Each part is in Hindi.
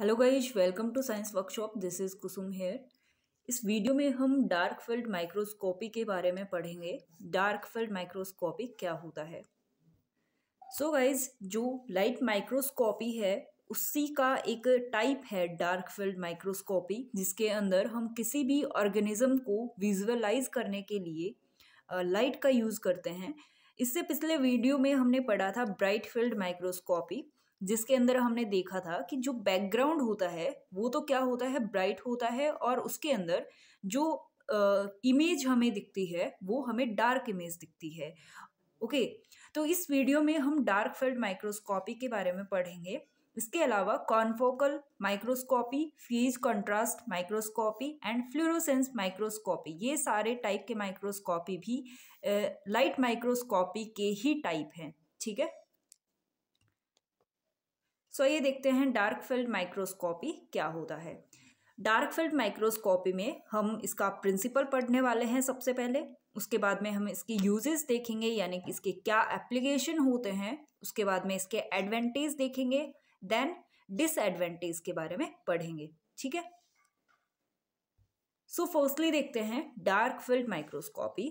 Hello guys welcome to science workshop this is Kusum here इस वीडियो में हम डार्क फील्ड माइक्रोस्कोपी के बारे में पढ़ेंगे डार्क फील्ड माइक्रोस्कोपी क्या होता है सो so गाइज जो लाइट माइक्रोस्कोपी है उसी का एक टाइप है डार्क फील्ड माइक्रोस्कोपी जिसके अंदर हम किसी भी ऑर्गेनिज्म को विजुअलाइज करने के लिए लाइट का यूज़ करते हैं इससे पिछले वीडियो में हमने पढ़ा था ब्राइट फील्ड माइक्रोस्कोपी जिसके अंदर हमने देखा था कि जो बैकग्राउंड होता है वो तो क्या होता है ब्राइट होता है और उसके अंदर जो इमेज uh, हमें दिखती है वो हमें डार्क इमेज दिखती है ओके okay, तो इस वीडियो में हम डार्क फील्ड माइक्रोस्कोपी के बारे में पढ़ेंगे इसके अलावा confocal microscopy phase contrast microscopy and fluorescence microscopy ये सारे टाइप के माइक्रोस्कोपी भी लाइट uh, माइक्रोस्कोपी के ही टाइप हैं ठीक है सो so, ये देखते हैं डार्क फील्ड माइक्रोस्कोपी क्या होता है डार्क फील्ड माइक्रोस्कोपी में हम इसका प्रिंसिपल पढ़ने वाले हैं सबसे पहले उसके बाद में हम इसकी यूजेस देखेंगे यानी कि इसके क्या एप्लीकेशन होते हैं उसके बाद में इसके एडवांटेज देखेंगे देन डिसएडवांटेज के बारे में पढ़ेंगे ठीक है सो so फर्स्टली देखते हैं dark field microscopy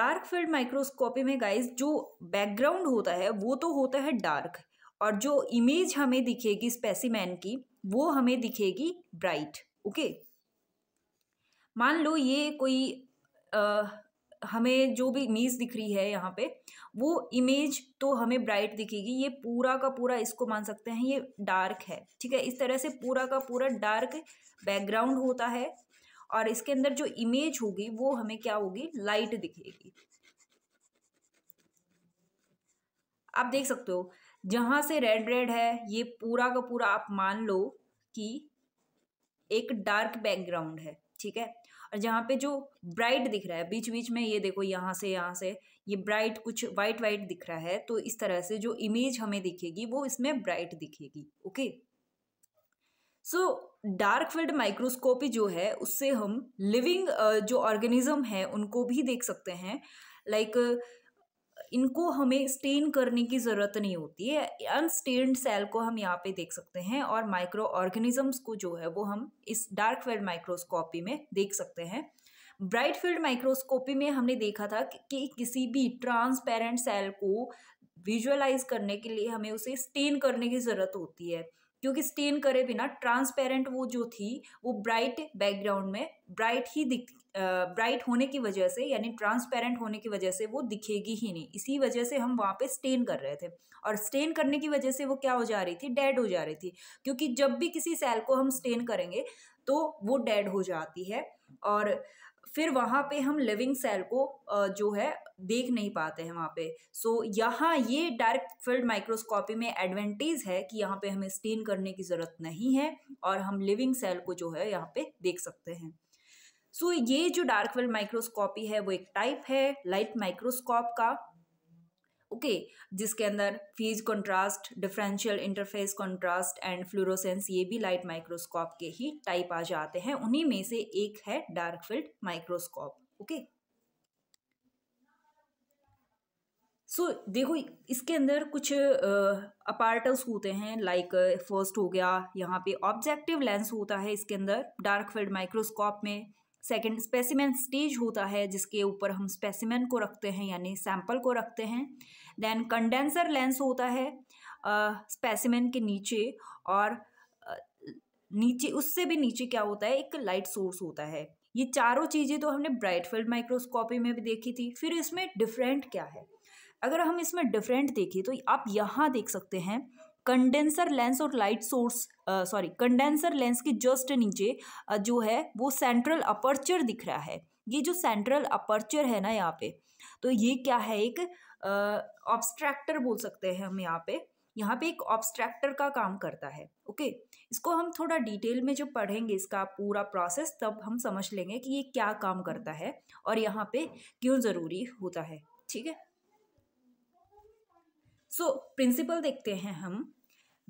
dark field microscopy में गाइज जो बैकग्राउंड होता है वो तो होता है डार्क और जो इमेज हमें दिखेगी स्पेसिमैन की वो हमें दिखेगी ब्राइट ओके मान लो ये कोई आ, हमें जो भी इमेज दिख रही है यहाँ पे वो इमेज तो हमें ब्राइट दिखेगी ये पूरा का पूरा इसको मान सकते हैं ये डार्क है ठीक है इस तरह से पूरा का पूरा डार्क बैकग्राउंड होता है और इसके अंदर जो इमेज होगी वो हमें क्या होगी लाइट दिखेगी आप देख सकते हो जहाँ से रेड रेड है ये पूरा का पूरा आप मान लो कि एक डार्क बैकग्राउंड है ठीक है और जहाँ पे जो ब्राइट दिख रहा है बीच बीच में ये देखो यहाँ से यहाँ से ये ब्राइट कुछ वाइट वाइट दिख रहा है तो इस तरह से जो इमेज हमें दिखेगी वो इसमें ब्राइट दिखेगी okay so dark field microscopy जो है उससे हम लिविंग जो ऑर्गेनिज्म है उनको भी देख सकते हैं लाइक like, इनको हमें स्टेन करने की ज़रूरत नहीं होती है अनस्टेन्ड सेल को हम यहाँ पे देख सकते हैं और माइक्रो ऑर्गेनिजम्स को जो है वो हम इस डार्क फील्ड माइक्रोस्कोपी में देख सकते हैं ब्राइट फील्ड माइक्रोस्कोपी में हमने देखा था कि, कि किसी भी ट्रांसपेरेंट सेल को विजुअलाइज करने के लिए हमें उसे स्टेन करने की ज़रूरत होती है क्योंकि स्टेन करे बिना ट्रांसपेरेंट वो जो थी वो ब्राइट बैकग्राउंड में ब्राइट ही दिख ब्राइट होने की वजह से यानी ट्रांसपेरेंट होने की वजह से वो दिखेगी ही नहीं इसी वजह से हम वहाँ पे स्टेन कर रहे थे और स्टेन करने की वजह से वो क्या हो जा रही थी डेड हो जा रही थी क्योंकि जब भी किसी सेल को हम स्टेन करेंगे तो वो डेड हो जाती है और फिर वहाँ पे हम लिविंग सेल को जो है देख नहीं पाते हैं वहाँ पे सो so, यहाँ ये डायरेक्ट फील्ड माइक्रोस्कोपी में एडवांटेज है कि यहाँ पे हमें स्टेन करने की ज़रूरत नहीं है और हम लिविंग सेल को जो है यहाँ पे देख सकते हैं सो so, ये जो डार्क फील्ड माइक्रोस्कोपी है वो एक टाइप है लाइट माइक्रोस्कोप का ओके okay, जिसके अंदर phase contrast differential interface contrast and fluorescence ये भी लाइट माइक्रोस्कोप के ही टाइप आ जाते हैं उन्हीं में से एक है dark field microscope okay okay? So so, देखो इसके अंदर कुछ अपार्टस होते हैं लाइक फर्स्ट हो गया यहाँ पे ऑब्जेक्टिव लेंस होता है इसके अंदर डार्क फील्ड माइक्रोस्कोप में सेकंड स्पेसिमेन स्टेज होता है जिसके ऊपर हम स्पेसिमेन को रखते हैं यानी सैंपल को रखते हैं देन कंडेंसर लेंस होता है स्पेसिमेन uh, के नीचे और uh, नीचे उससे भी नीचे क्या होता है एक लाइट सोर्स होता है ये चारों चीज़ें तो हमने ब्राइट फील्ड माइक्रोस्कोपी में भी देखी थी फिर इसमें डिफरेंट क्या है अगर हम इसमें डिफरेंट देखें तो आप यहाँ देख सकते हैं कंडेंसर लेंस और light source sorry condenser lens के जस्ट नीचे uh, जो है वो सेंट्रल अपर्चर दिख रहा है ये जो सेंट्रल अपर्चर है ना यहाँ पे तो ये क्या है एक ऑब्स्ट्रैक्टर uh, बोल सकते हैं हम यहाँ पे यहाँ पे एक ऑब्स्ट्रैक्टर का काम करता है ओके इसको हम थोड़ा डिटेल में जब पढ़ेंगे इसका पूरा प्रोसेस तब हम समझ लेंगे कि ये क्या काम करता है और यहाँ पे क्यों ज़रूरी होता है ठीक है सो so, प्रिंसिपल देखते हैं हम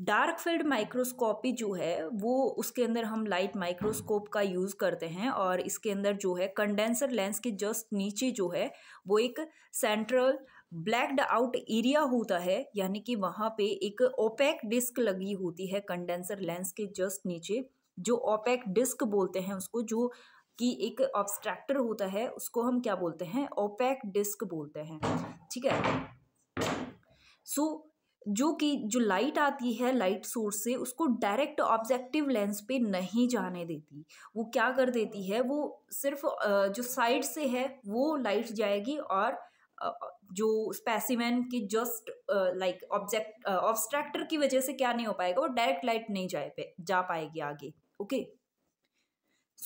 डार्क फील्ड माइक्रोस्कोपी जो है वो उसके अंदर हम लाइट माइक्रोस्कोप का यूज़ करते हैं और इसके अंदर जो है कंडेंसर लेंस के जस्ट नीचे जो है वो एक सेंट्रल ब्लैकड आउट एरिया होता है यानी कि वहाँ पे एक ओपेक डिस्क लगी होती है कंडेंसर लेंस के जस्ट नीचे जो ओपेक डिस्क बोलते हैं उसको जो कि एक ऑब्स्ट्रैक्टर होता है उसको हम क्या बोलते हैं ओपेक डिस्क बोलते हैं ठीक है सो जो कि जो लाइट आती है लाइट सोर्स से उसको डायरेक्ट ऑब्जेक्टिव लेंस पे नहीं जाने देती वो क्या कर देती है वो सिर्फ जो साइड से है वो लाइट जाएगी और जो स्पेसिमैन के जस्ट लाइक ऑब्जेक्ट ऑब्स्ट्रैक्टर की वजह से क्या नहीं हो पाएगा वो डायरेक्ट लाइट नहीं जाए जा पाएगी आगे ओके okay?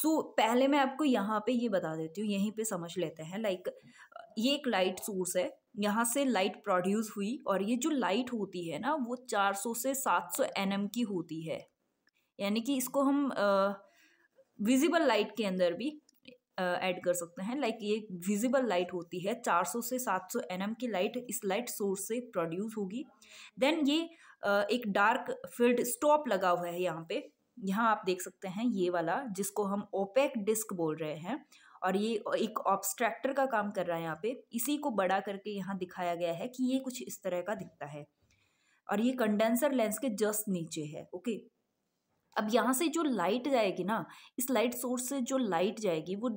सो so, पहले मैं आपको यहाँ पे ये बता देती हूँ यहीं पे समझ लेते हैं लाइक ये एक लाइट सोर्स है यहाँ से लाइट प्रोड्यूस हुई और ये जो लाइट होती है ना वो 400 से 700 सौ की होती है यानी कि इसको हम विजिबल लाइट के अंदर भी ऐड कर सकते हैं लाइक ये विजिबल लाइट होती है 400 से 700 सौ की लाइट इस लाइट सोर्स से प्रोड्यूस होगी देन ये uh, एक डार्क फील्ड स्टॉप लगा हुआ है यहाँ पे यहाँ आप देख सकते हैं ये वाला जिसको हम ओपेक डिस्क बोल रहे हैं और ये एक ऑब्स्ट्रैक्टर का काम कर रहा है यहाँ पे इसी को बड़ा करके यहाँ दिखाया गया है कि ये कुछ इस तरह का दिखता है और ये कंडेंसर लेंस के जस्ट नीचे है ओके अब यहाँ से जो लाइट जाएगी ना इस लाइट सोर्स से जो लाइट जाएगी वो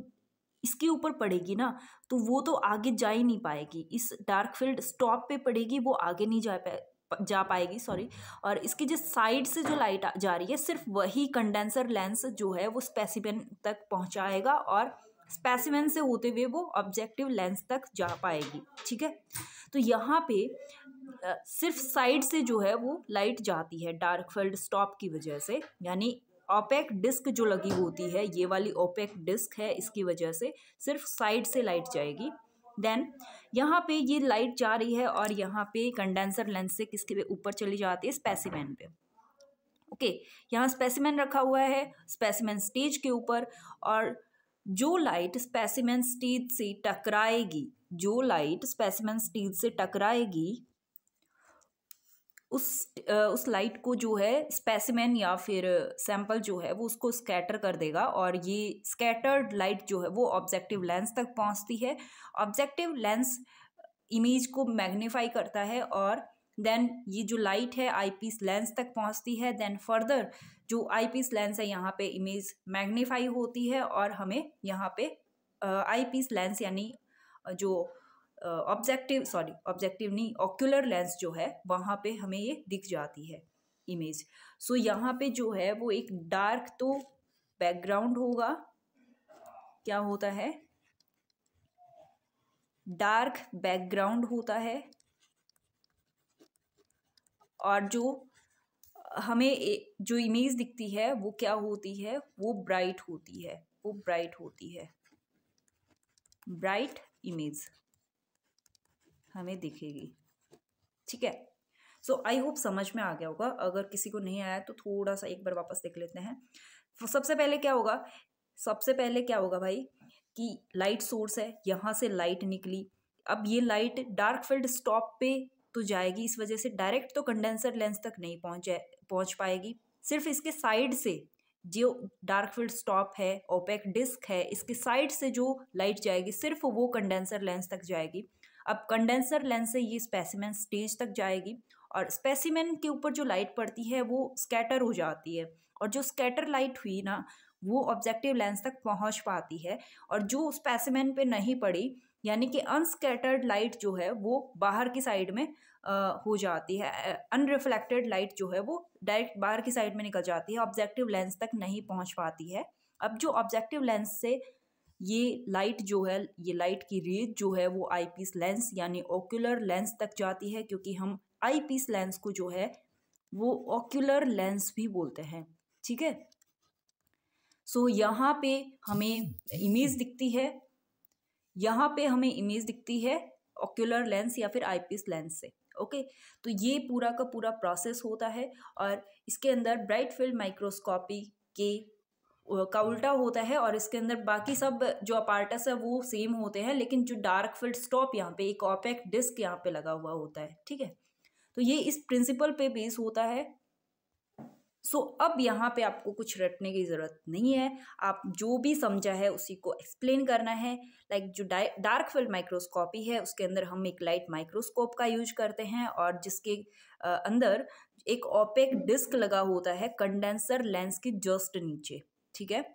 इसके ऊपर पड़ेगी ना तो वो तो आगे जा ही नहीं पाएगी इस डार्क फील्ड स्टॉप पे पड़ेगी वो आगे नहीं जा जा पाएगी सॉरी और इसकी जिस साइड से जो लाइट जा रही है सिर्फ वही कंडेंसर लेंस जो है वो स्पेसिमेन तक पहुंचाएगा और स्पेसिमेन से होते हुए वो ऑब्जेक्टिव लेंस तक जा पाएगी ठीक है तो यहाँ पे सिर्फ साइड से जो है वो लाइट जाती है डार्क फील्ड स्टॉप की वजह से यानी ओपेक डिस्क जो लगी होती है ये वाली ओपेक डिस्क है इसकी वजह से सिर्फ साइड से लाइट जाएगी देन यहाँ पे ये लाइट जा रही है और यहाँ पे कंडेंसर लेंस से किसके पे ऊपर चली जाती है स्पेसिमैन पे ओके okay, यहाँ स्पेसिमैन रखा हुआ है स्पेसिमैन स्टेज के ऊपर और जो लाइट स्पेसिमैन स्टेज से टकराएगी जो लाइट स्पेसिमैन स्टेज से टकराएगी उस उस लाइट को जो है स्पेसिमेन या फिर सैंपल जो है वो उसको स्कैटर कर देगा और ये स्कैटर्ड लाइट जो है वो ऑब्जेक्टिव लेंस तक पहुंचती है ऑब्जेक्टिव लेंस इमेज को मैग्नीफाई करता है और देन ये जो लाइट है आई पीस लेंस तक पहुंचती है देन फर्दर जो आई पीस लेंस है यहाँ पे इमेज मैग्नीफाई होती है और हमें यहाँ पे आई पीस लेंस यानी जो ऑब्जेक्टिव सॉरी ऑब्जेक्टिव नहीं ऑक्यूलर लेंस जो है वहाँ पे हमें ये दिख जाती है इमेज सो so, यहाँ पे जो है वो एक डार्क तो बैकग्राउंड होगा क्या होता है डार्क बैकग्राउंड होता है और जो हमें जो इमेज दिखती है वो क्या होती है वो ब्राइट होती है वो ब्राइट होती है ब्राइट इमेज हमें दिखेगी ठीक है सो आई होप समझ में आ गया होगा अगर किसी को नहीं आया तो थोड़ा सा एक बार वापस देख लेते हैं तो सबसे पहले क्या होगा सबसे पहले क्या होगा भाई कि लाइट सोर्स है यहाँ से लाइट निकली अब ये लाइट डार्क फील्ड स्टॉप पे तो जाएगी इस वजह से डायरेक्ट तो कंडेंसर लेंस तक नहीं पहुँच पहुँच पाएगी सिर्फ इसके साइड से जो डार्क फील्ड स्टॉप है ओपेक डिस्क है इसके साइड से जो लाइट जाएगी सिर्फ वो कंडेंसर लेंस तक जाएगी अब कंडेंसर लेंस से ये स्पेसिमेन स्टेज तक जाएगी और स्पेसिमेन के ऊपर जो लाइट पड़ती है वो स्कैटर हो जाती है और जो स्कैटर लाइट हुई ना वो ऑब्जेक्टिव लेंस तक पहुंच पाती है और जो स्पेसिमेन पे नहीं पड़ी यानी कि अनस्कैटर्ड लाइट जो है वो बाहर की साइड में आ, हो जाती है अनरिफ्लेक्टेड लाइट जो है वो डायरेक्ट बाहर की साइड में निकल जाती है ऑब्जेक्टिव लेंस तक नहीं पहुंच पाती है अब जो ऑब्जेक्टिव लेंस से ये लाइट जो है ये लाइट की रेज जो है वो आई पीस लेंस यानी ओक्यूलर लेंस तक जाती है क्योंकि हम आई पीस लेंस को जो है वो ओक्यूलर लेंस भी बोलते हैं ठीक है सो so, यहाँ पे हमें इमेज दिखती है यहाँ पे हमें इमेज दिखती है ऑक्यूलर लेंस या फिर आईपीस लेंस से ओके okay? तो ये पूरा का पूरा प्रोसेस होता है और इसके अंदर ब्राइट फील्ड माइक्रोस्कोपी के का उल्टा होता है और इसके अंदर बाकी सब जो अपार्टस है वो सेम होते हैं लेकिन जो डार्क फील्ड स्टॉप यहाँ पे एक ऑपेक डिस्क यहाँ पे लगा हुआ होता है ठीक है तो ये इस प्रिंसिपल पे बेस होता है सो so, अब यहाँ पे आपको कुछ रटने की ज़रूरत नहीं है आप जो भी समझा है उसी को एक्सप्लेन करना है लाइक like जो डार्क फील्ड माइक्रोस्कोपी है उसके अंदर हम एक लाइट माइक्रोस्कोप का यूज करते हैं और जिसके अंदर एक ओपेक डिस्क लगा होता है कंडेंसर लेंस के जस्ट नीचे ठीक है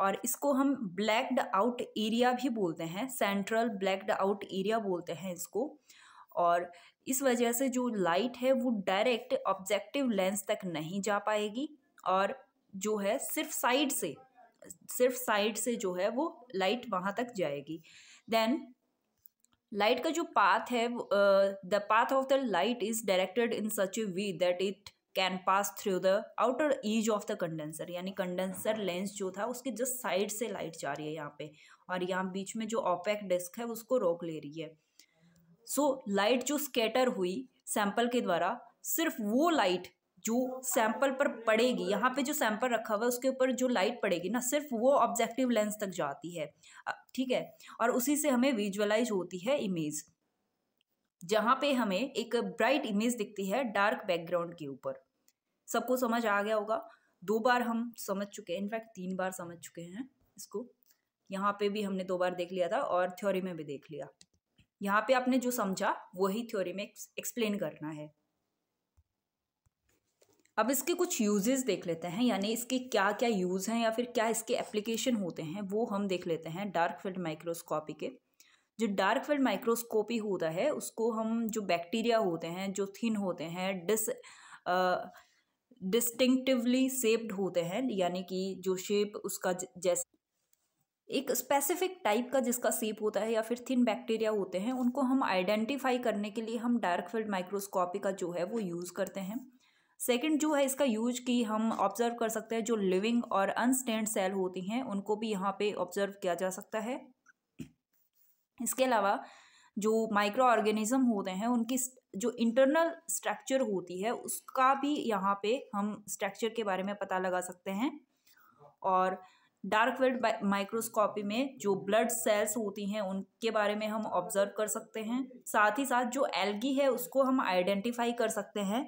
और इसको हम ब्लैक्ड आउट एरिया भी बोलते हैं सेंट्रल ब्लैक्ड आउट एरिया बोलते हैं इसको और इस वजह से जो लाइट है वो डायरेक्ट ऑब्जेक्टिव लेंस तक नहीं जा पाएगी और जो है सिर्फ साइड से सिर्फ साइड से जो है वो लाइट वहाँ तक जाएगी देन लाइट का जो पाथ है the path of the light is directed in such a way that it can pass through the outer edge of the condenser यानी कंडेंसर लेंस जो था उसके जस्ट साइड से लाइट जा रही है यहाँ पे और यहाँ बीच में जो ऑपेक्ट डिस्क है उसको रोक ले रही है सो so, लाइट जो स्केटर हुई सैंपल के द्वारा सिर्फ वो लाइट जो सैंपल पर पड़ेगी यहाँ पे जो सैंपल रखा हुआ है उसके ऊपर जो लाइट पड़ेगी ना सिर्फ वो ऑब्जेक्टिव लेंस तक जाती है ठीक है और उसी से हमें विजुअलाइज होती है इमेज जहाँ पे हमें एक ब्राइट इमेज दिखती है डार्क बैकग्राउंड के ऊपर सबको समझ आ गया होगा दो बार हम समझ चुके हैं इनफैक्ट तीन बार समझ चुके हैं इसको यहाँ पे भी हमने दो बार देख लिया था और थ्योरी में भी देख लिया यहाँ पे आपने जो समझा वही थ्योरी में एक्सप्लेन करना है अब इसके कुछ यूजेस देख लेते हैं यानी इसके क्या क्या यूज़ हैं या फिर क्या इसके एप्लीकेशन होते हैं वो हम देख लेते हैं डार्क फील्ड माइक्रोस्कोपी के जो डार्क फील्ड माइक्रोस्कोपी होता है उसको हम जो बैक्टीरिया होते हैं जो थिन होते हैं डिस डिस्टिंक्टिवली सेप्ड होते हैं यानी कि जो शेप उसका जैसे एक स्पेसिफिक टाइप का जिसका सेप होता है या फिर थिन बैक्टीरिया होते हैं उनको हम आइडेंटिफाई करने के लिए हम डार्क फील्ड माइक्रोस्कोपी का जो है वो यूज़ करते हैं सेकंड जो है इसका यूज कि हम ऑब्जर्व कर सकते हैं जो लिविंग और अनस्टेंड सेल होती हैं उनको भी यहाँ पे ऑब्जर्व किया जा सकता है इसके अलावा जो माइक्रो ऑर्गेनिज़म होते हैं उनकी जो इंटरनल स्ट्रक्चर होती है उसका भी यहाँ पे हम स्ट्रक्चर के बारे में पता लगा सकते हैं और डार्क वेल्ड माइक्रोस्कोपी में जो ब्लड सेल्स होती हैं उनके बारे में हम ऑब्जर्व कर सकते हैं साथ ही साथ जो एल्गी है उसको हम आइडेंटिफाई कर सकते हैं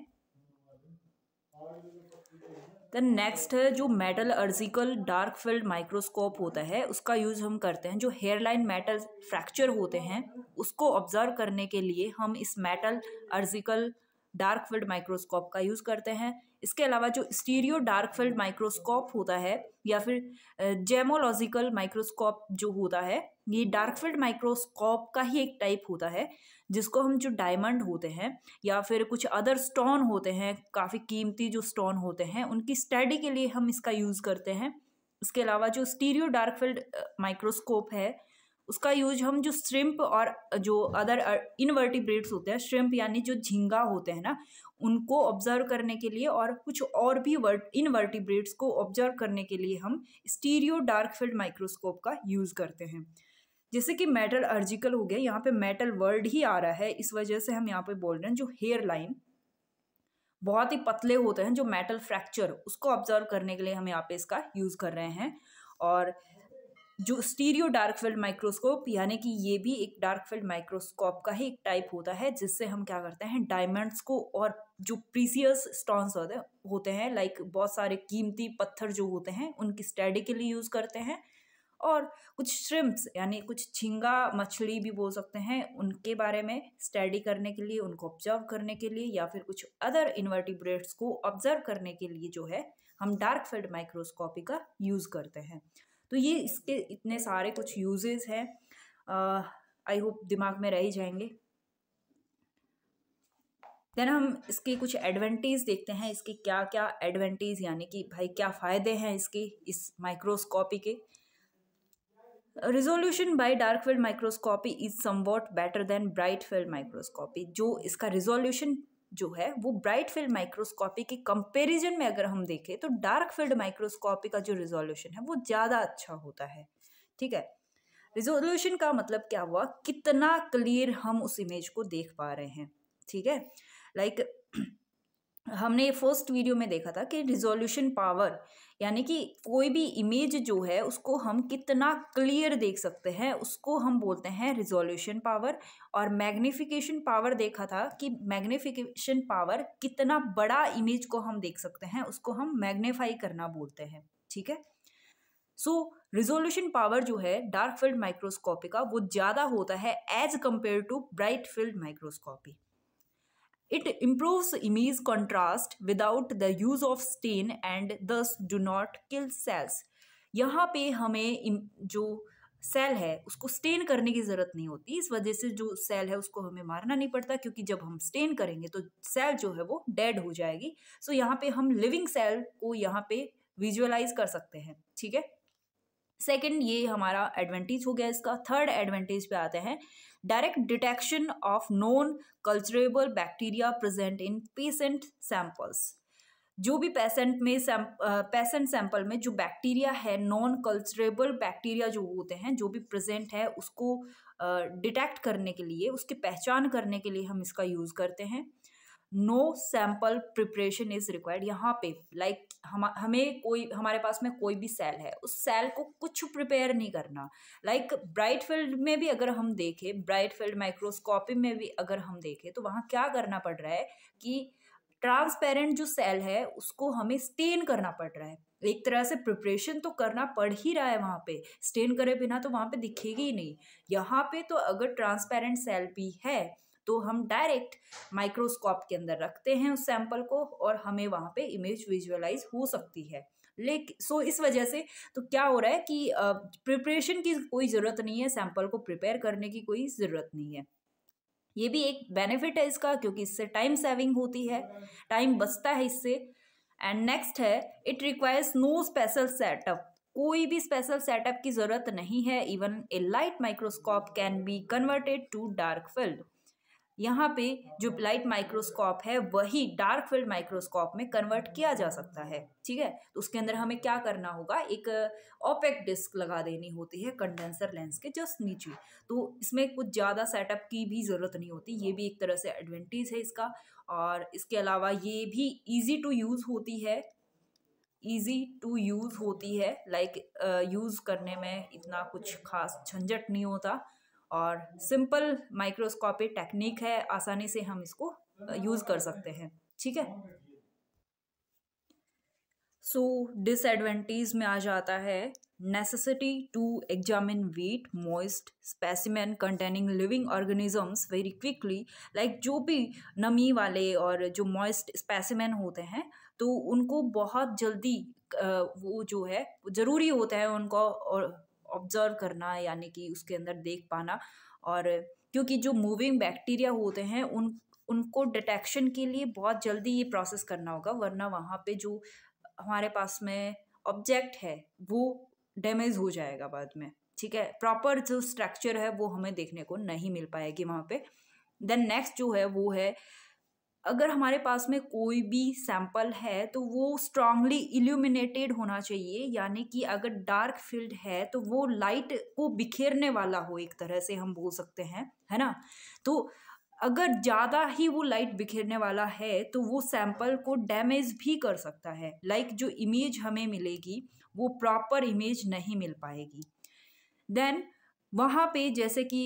देन नेक्स्ट है जो metallurgical dark field microscope होता है उसका यूज़ हम करते हैं जो हेयरलाइन मेटल फ्रैक्चर होते हैं उसको ऑब्जर्व करने के लिए हम इस metallurgical dark field microscope का यूज़ करते हैं इसके अलावा जो स्टीरियो डार्क फील्ड माइक्रोस्कोप होता है या फिर जेमोलॉजिकल माइक्रोस्कोप जो होता है ये डार्क फील्ड माइक्रोस्कोप का ही एक टाइप होता है जिसको हम जो डायमंड होते हैं या फिर कुछ अदर स्टोन होते हैं काफ़ी कीमती जो स्टोन होते हैं उनकी स्टडी के लिए हम इसका यूज़ करते हैं इसके अलावा जो स्टीरियो डार्क फील्ड माइक्रोस्कोप है उसका यूज हम जो श्रिम्प और जो अदर इनवर्टिब्रेट्स होते हैं श्रिम्प यानी जो झींगा होते हैं ना उनको ऑब्जर्व करने के लिए और कुछ और भी वर्ट इनवर्टिब्रेट्स को ऑब्जर्व करने के लिए हम स्टीरियो डार्क फील्ड माइक्रोस्कोप का यूज़ करते हैं जैसे कि मेटल अर्जिकल हो गया यहाँ पे मेटल वर्ड ही आ रहा है इस वजह से हम यहाँ पे बोल रहे हैं जो हेयर लाइन बहुत ही पतले होते हैं जो मेटल फ्रैक्चर उसको ऑब्जर्व करने के लिए हम यहाँ पे इसका यूज़ कर रहे हैं और जो स्टीरियो डार्क फील्ड माइक्रोस्कोप यानी कि ये भी एक डार्क फील्ड माइक्रोस्कोप का ही एक टाइप होता है जिससे हम क्या करते हैं डायमंड्स को और जो प्रीसियस स्टोन्स होते होते हैं लाइक बहुत सारे कीमती पत्थर जो होते हैं उनकी स्टडी के लिए यूज़ करते हैं और कुछ श्रिम्प्स यानी कुछ झिंगा मछली भी बोल सकते हैं उनके बारे में स्टडी करने के लिए उनको ऑब्जर्व करने के लिए या फिर कुछ अदर इन्वर्टिब्रेट्स को ऑब्जर्व करने के लिए जो है हम डार्क फील्ड माइक्रोस्कोपी का यूज़ करते हैं तो ये इसके इतने सारे कुछ यूजेस हैं आई होप दिमाग में रह ही जाएंगे देन हम इसके कुछ एडवेंटेज देखते हैं इसके क्या क्या एडवेंटेज यानी कि भाई क्या फ़ायदे हैं इसके इस माइक्रोस्कोपी के resolution by dark field microscopy is somewhat better than bright field microscopy जो इसका रिजोल्यूशन जो है वो ब्राइट फील्ड माइक्रोस्कोपी के कंपैरिजन में अगर हम देखें तो डार्क फील्ड माइक्रोस्कोपी का जो रिजोल्यूशन है वो ज़्यादा अच्छा होता है ठीक है रिजोल्यूशन का मतलब क्या हुआ कितना क्लियर हम उस इमेज को देख पा रहे हैं ठीक है लाइक like, हमने ये फर्स्ट वीडियो में देखा था कि रिजोल्यूशन पावर यानी कि कोई भी इमेज जो है उसको हम कितना क्लियर देख सकते हैं उसको हम बोलते हैं रिजोल्यूशन पावर और मैग्निफिकेशन पावर देखा था कि मैग्निफिकेशन पावर कितना बड़ा इमेज को हम देख सकते हैं उसको हम मैग्नीफाई करना बोलते हैं ठीक है सो रिजोल्यूशन पावर जो है डार्क फील्ड माइक्रोस्कोपी का वो ज़्यादा होता है as compare to bright field microscopy It improves image contrast without the use of stain and thus do not kill cells. यहाँ पे हमें जो सेल है उसको स्टेन करने की ज़रूरत नहीं होती इस वजह से जो सेल है उसको हमें मारना नहीं पड़ता क्योंकि जब हम स्टेन करेंगे तो सेल जो है वो डेड हो जाएगी सो so, यहाँ पे हम लिविंग सेल को यहाँ पे विजुअलाइज कर सकते हैं ठीक है सेकेंड ये हमारा एडवांटेज हो गया इसका थर्ड एडवांटेज पे आते हैं direct detection of known culturable bacteria present in patient samples जो भी पेशेंट में पेशेंट सैंपल uh, में जो बैक्टीरिया है नॉन कल्चरेबल बैक्टीरिया जो होते हैं जो भी प्रेजेंट है उसको डिटेक्ट uh, करने के लिए उसकी पहचान करने के लिए हम इसका यूज़ करते हैं no sample preparation is required यहाँ पे लाइक like, हम हमें कोई हमारे पास में कोई भी सेल है उस सेल को कुछ प्रिपेयर नहीं करना लाइक ब्राइट फील्ड में भी अगर हम देखें ब्राइट फील्ड माइक्रोस्कोपी में भी अगर हम देखें तो वहाँ क्या करना पड़ रहा है कि ट्रांसपेरेंट जो सेल है उसको हमें स्टेन करना पड़ रहा है एक तरह से प्रिपरेशन तो करना पड़ ही रहा है वहाँ पे स्टेन करे बिना तो वहाँ पे दिखेगी ही नहीं यहाँ पे तो अगर ट्रांसपेरेंट सेल भी है तो हम डायरेक्ट माइक्रोस्कोप के अंदर रखते हैं उस सैंपल को और हमें वहाँ पे इमेज विजुअलाइज हो सकती है लेकिन सो इस वजह से तो क्या हो रहा है कि प्रिपरेशन की कोई ज़रूरत नहीं है सैंपल को प्रिपेयर करने की कोई ज़रूरत नहीं है ये भी एक बेनिफिट है इसका क्योंकि इससे टाइम सेविंग होती है टाइम बचता है इससे एंड नेक्स्ट है it requires no special setup कोई भी स्पेशल सेटअप की ज़रूरत नहीं है even a light microscope can be converted to dark field यहाँ पे जो लाइट माइक्रोस्कोप है वही डार्क फील्ड माइक्रोस्कोप में कन्वर्ट किया जा सकता है ठीक है तो उसके अंदर हमें क्या करना होगा एक ओपेक डिस्क लगा देनी होती है कंडेंसर लेंस के जस्ट नीचे तो इसमें कुछ ज़्यादा सेटअप की भी ज़रूरत नहीं होती ये भी एक तरह से एडवेंटेज है इसका और इसके अलावा ये भी ईजी टू यूज़ होती है ईजी टू यूज़ होती है लाइक like, यूज़ uh, करने में इतना कुछ खास झंझट नहीं होता और सिंपल माइक्रोस्कोपी टेक्निक है आसानी से हम इसको यूज़ कर सकते हैं ठीक है सो डिसएडवेंटेज में आ जाता है necessity to examine wet moist specimen containing living organisms very quickly like जो भी नमी वाले और जो मॉइस्ट स्पेसिमेन होते हैं तो उनको बहुत जल्दी वो जो है ज़रूरी होता है उनको और ऑब्जर्व करना यानी कि उसके अंदर देख पाना और क्योंकि जो मूविंग बैक्टीरिया होते हैं उन उनको डिटेक्शन के लिए बहुत जल्दी ये प्रोसेस करना होगा वरना वहाँ पे जो हमारे पास में ऑब्जेक्ट है वो डैमेज हो जाएगा बाद में ठीक है प्रॉपर जो स्ट्रक्चर है वो हमें देखने को नहीं मिल पाएगी वहाँ पे देन नेक्स्ट जो है वो है अगर हमारे पास में कोई भी सैंपल है तो वो स्ट्रांगली इल्यूमिनेटेड होना चाहिए यानी कि अगर डार्क फील्ड है तो वो लाइट को बिखेरने वाला हो एक तरह से हम बोल सकते हैं है ना तो अगर ज़्यादा ही वो लाइट बिखेरने वाला है तो वो सैंपल को डैमेज भी कर सकता है लाइक like जो इमेज हमें मिलेगी वो प्रॉपर इमेज नहीं मिल पाएगी देन वहाँ पे जैसे कि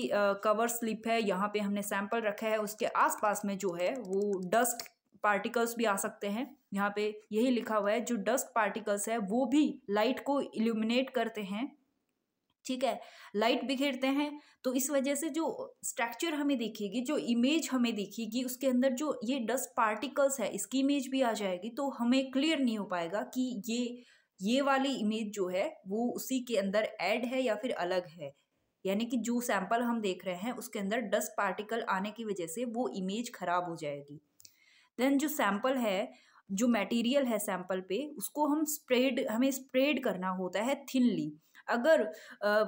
कवर स्लिप है यहाँ पे हमने सैंपल रखा है उसके आसपास में जो है वो डस्ट पार्टिकल्स भी आ सकते हैं यहाँ पे यही लिखा हुआ है जो डस्ट पार्टिकल्स है वो भी लाइट को इल्यूमिनेट करते हैं ठीक है लाइट बिखेरते हैं तो इस वजह से जो स्ट्रक्चर हमें दिखेगी जो इमेज हमें दिखेगी उसके अंदर जो ये डस्ट पार्टिकल्स है इसकी इमेज भी आ जाएगी तो हमें क्लियर नहीं हो पाएगा कि ये ये वाली इमेज जो है वो उसी के अंदर ऐड है या फिर अलग है यानी कि जो सैंपल हम देख रहे हैं उसके अंदर डस्ट पार्टिकल आने की वजह से वो इमेज खराब हो जाएगी देन जो सैंपल है जो मटेरियल है सैंपल पे उसको हम स्प्रेड हमें स्प्रेड करना होता है थिनली अगर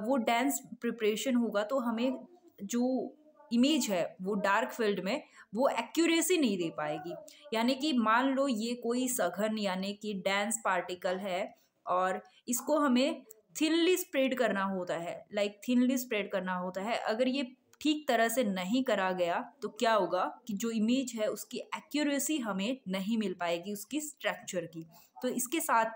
वो डेंस प्रिपरेशन होगा तो हमें जो इमेज है वो डार्क फील्ड में वो एक्यूरेसी नहीं दे पाएगी यानी कि मान लो ये कोई सघन यानी कि डेंस पार्टिकल है और इसको हमें थिनली स्प्रेड करना होता है लाइक थिनली स्प्रेड करना होता है अगर ये ठीक तरह से नहीं करा गया तो क्या होगा कि जो इमेज है उसकी एक्यूरेसी हमें नहीं मिल पाएगी उसकी स्ट्रक्चर की तो इसके साथ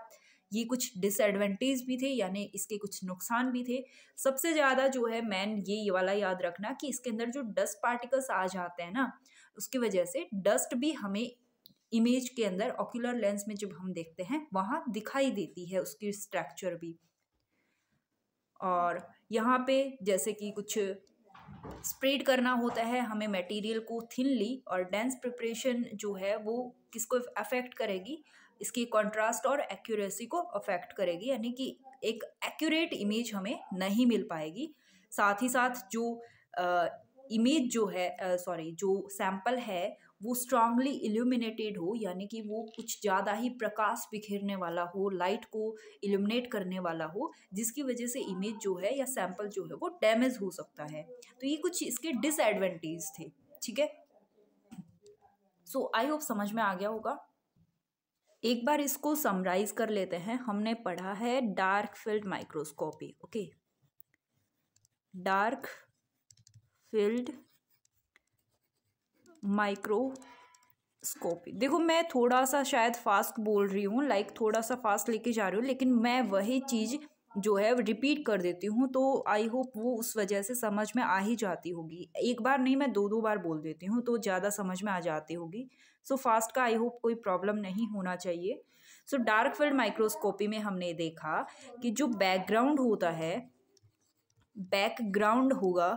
ये कुछ डिसएडवांटेज भी थे यानी इसके कुछ नुकसान भी थे सबसे ज़्यादा जो है मैन ये ये वाला याद रखना कि इसके अंदर जो डस्ट पार्टिकल्स आ जाते हैं ना उसकी वजह से डस्ट भी हमें इमेज के अंदर ऑक्यूलर लेंस में जब हम देखते हैं वहाँ दिखाई देती है उसकी स्ट्रक्चर भी और यहाँ पे जैसे कि कुछ स्प्रेड करना होता है हमें मटेरियल को थिनली और डेंस प्रिपरेशन जो है वो किसको अफेक्ट करेगी इसकी कंट्रास्ट और एक्यूरेसी को अफेक्ट करेगी यानी कि एक एक्यूरेट इमेज हमें नहीं मिल पाएगी साथ ही साथ जो आ, इमेज जो है सॉरी जो सैम्पल है वो स्ट्रांगली इल्यूमिनेटेड हो यानी कि वो कुछ ज़्यादा ही प्रकाश बिखेरने वाला हो लाइट को इल्यूमिनेट करने वाला हो जिसकी वजह से इमेज जो है या सैम्पल जो है वो डैमेज हो सकता है तो ये कुछ इसके डिसएडवेंटेज थे ठीक है सो आई होप समझ में आ गया होगा एक बार इसको समराइज कर लेते हैं हमने पढ़ा है dark field microscopy okay dark field microscopy देखो मैं थोड़ा सा शायद फास्ट बोल रही हूँ लाइक थोड़ा सा फास्ट लेके जा रही हूँ लेकिन मैं वही चीज़ जो है रिपीट कर देती हूँ तो आई होप वो उस वजह से समझ में आ ही जाती होगी एक बार नहीं मैं दो दो बार बोल देती हूँ तो ज़्यादा समझ में आ जाती होगी सो so, फास्ट का आई होप कोई प्रॉब्लम नहीं होना चाहिए सो डार्क फील्ड माइक्रोस्कोपी में हमने देखा कि जो बैकग्राउंड होता है बैकग्राउंड होगा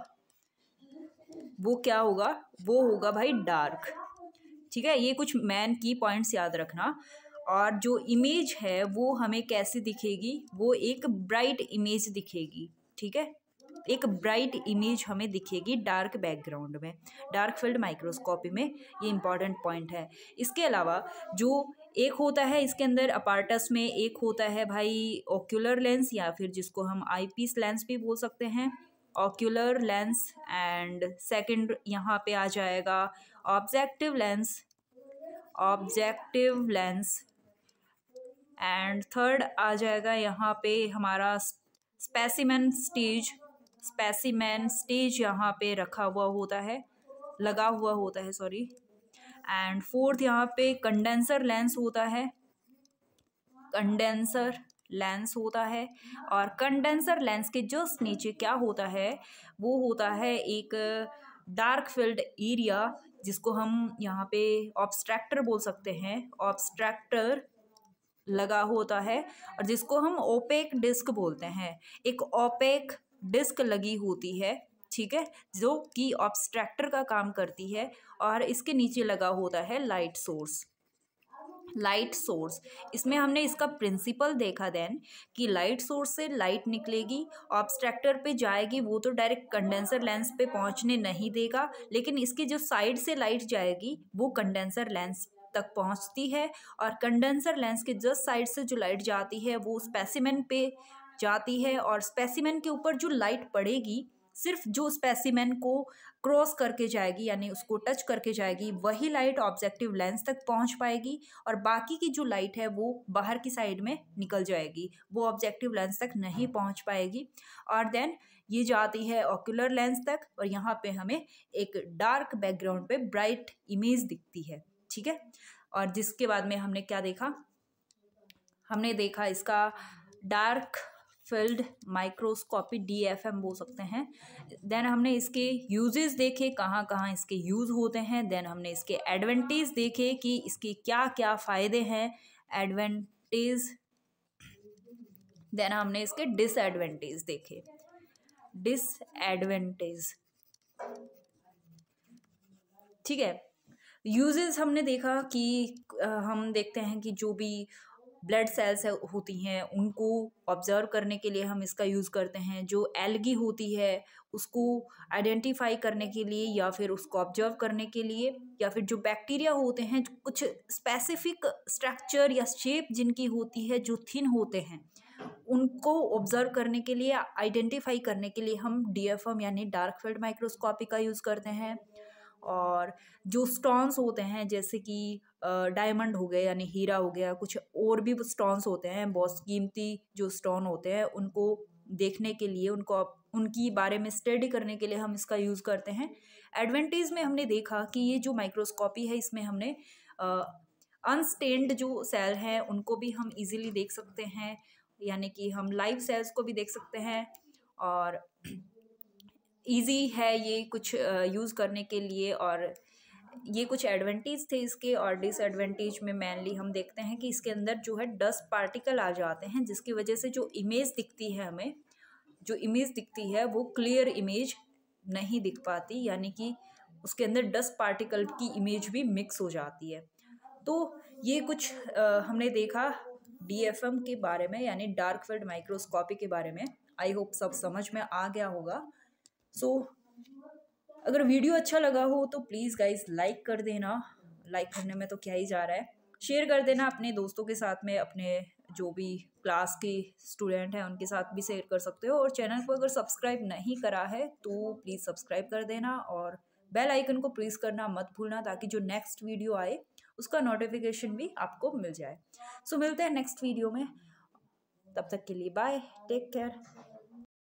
वो क्या होगा वो होगा भाई डार्क ठीक है ये कुछ मैन की पॉइंट्स याद रखना और जो इमेज है वो हमें कैसे दिखेगी वो एक ब्राइट इमेज दिखेगी ठीक है एक ब्राइट इमेज हमें दिखेगी डार्क बैकग्राउंड में डार्क फील्ड माइक्रोस्कोपी में ये इंपॉर्टेंट पॉइंट है इसके अलावा जो एक होता है इसके अंदर अपार्टस में एक होता है भाई ओक्यूलर लेंस या फिर जिसको हम आई पीस लेंस भी बोल सकते हैं ऑक्यूलर लेंस एंड सेकंड यहाँ पे आ जाएगा objective lens objective lens and third आ जाएगा यहाँ पे हमारा स्पेसिमेन स्टेज स्पेसिमेन स्टेज यहाँ पे रखा हुआ होता है लगा हुआ होता है सॉरी एंड फोर्थ यहाँ पे कंडेंसर लेंस होता है कंडेंसर लेंस होता है हाँ। और कंडेंसर लेंस के जस्ट नीचे क्या होता है वो होता है एक डार्क फील्ड एरिया जिसको हम यहाँ पे ऑब्स्ट्रैक्टर बोल सकते हैं ऑब्स्ट्रैक्टर लगा होता है और जिसको हम ओपेक डिस्क बोलते हैं एक ओपेक डिस्क लगी होती है ठीक है जो कि ऑब्स्ट्रैक्टर का काम करती है और इसके नीचे लगा होता है लाइट सोर्स लाइट सोर्स इसमें हमने इसका प्रिंसिपल देखा देन कि लाइट सोर्स से लाइट निकलेगी ऑब्स्ट्रैक्टर पे जाएगी वो तो डायरेक्ट कंडेंसर लेंस पे पहुंचने नहीं देगा लेकिन इसके जो साइड से लाइट जाएगी वो कंडेंसर लेंस तक पहुंचती है और कंडेंसर लेंस के जस्ट साइड से जो लाइट जाती है वो स्पेसिमेन पे जाती है और स्पेसिमेन के ऊपर जो लाइट पड़ेगी सिर्फ जो स्पेसिमेन को क्रॉस करके जाएगी यानी उसको टच करके जाएगी वही लाइट ऑब्जेक्टिव लेंस तक पहुंच पाएगी और बाकी की जो लाइट है वो बाहर की साइड में निकल जाएगी वो ऑब्जेक्टिव लेंस तक नहीं पहुंच पाएगी और देन ये जाती है ऑक्यूलर लेंस तक और यहाँ पे हमें एक डार्क बैकग्राउंड पे ब्राइट इमेज दिखती है ठीक है और जिसके बाद में हमने क्या देखा हमने देखा इसका dark field microscopy D F M बोल सकते हैं देन हमने इसके यूजेस देखे कहाँ कहाँ इसके यूज़ होते हैं देन हमने इसके एडवेंटेज देखे कि इसके क्या क्या फ़ायदे हैं एडवेंटेज देन हमने इसके डिसएडवेंटेज देखे डिसएडवेंटेज ठीक है यूजेस हमने देखा कि हम देखते हैं कि जो भी ब्लड सेल्स होती हैं उनको ऑब्जर्व करने के लिए हम इसका यूज़ करते हैं जो एलगी होती है उसको आइडेंटिफाई करने के लिए या फिर उसको ऑब्जर्व करने के लिए या फिर जो बैक्टीरिया होते हैं कुछ स्पेसिफिक स्ट्रक्चर या शेप जिनकी होती है जो थिन होते हैं उनको ऑब्जर्व करने के लिए आइडेंटिफाई करने के लिए हम डी यानी डार्क फील्ड माइक्रोस्कोपी का यूज़ करते हैं और जो स्टोन्स होते हैं जैसे कि डायमंड हो गए यानी हीरा हो गया कुछ और भी स्टोन्स होते हैं बहुत कीमती जो स्टोन होते हैं उनको देखने के लिए उनको उनकी बारे में स्टडी करने के लिए हम इसका यूज़ करते हैं एडवेंटेज में हमने देखा कि ये जो माइक्रोस्कोपी है इसमें हमने अनस्टेंड जो सेल हैं उनको भी हम इजीली देख सकते हैं यानी कि हम लाइव सेल्स को भी देख सकते हैं और इजी है ये कुछ यूज़ करने के लिए और ये कुछ एडवांटेज थे इसके और डिसएडवांटेज में मेनली हम देखते हैं कि इसके अंदर जो है डस्ट पार्टिकल आ जाते हैं जिसकी वजह से जो इमेज दिखती है हमें जो इमेज दिखती है वो क्लियर इमेज नहीं दिख पाती यानी कि उसके अंदर डस्ट पार्टिकल की इमेज भी मिक्स हो जाती है तो ये कुछ आ, हमने देखा डीएफएम के बारे में यानी डार्क फील्ड माइक्रोस्कोपी के बारे में आई होप सब समझ में आ गया होगा सो so, अगर वीडियो अच्छा लगा हो तो प्लीज़ गाइज लाइक कर देना लाइक करने में तो क्या ही जा रहा है शेयर कर देना अपने दोस्तों के साथ में अपने जो भी क्लास के स्टूडेंट हैं उनके साथ भी शेयर कर सकते हो और चैनल को अगर सब्सक्राइब नहीं करा है तो प्लीज़ सब्सक्राइब कर देना और बेल आइकन को प्रेस करना मत भूलना ताकि जो नेक्स्ट वीडियो आए उसका नोटिफिकेशन भी आपको मिल जाए सो so, मिलते हैं नेक्स्ट वीडियो में तब तक के लिए बाय टेक केयर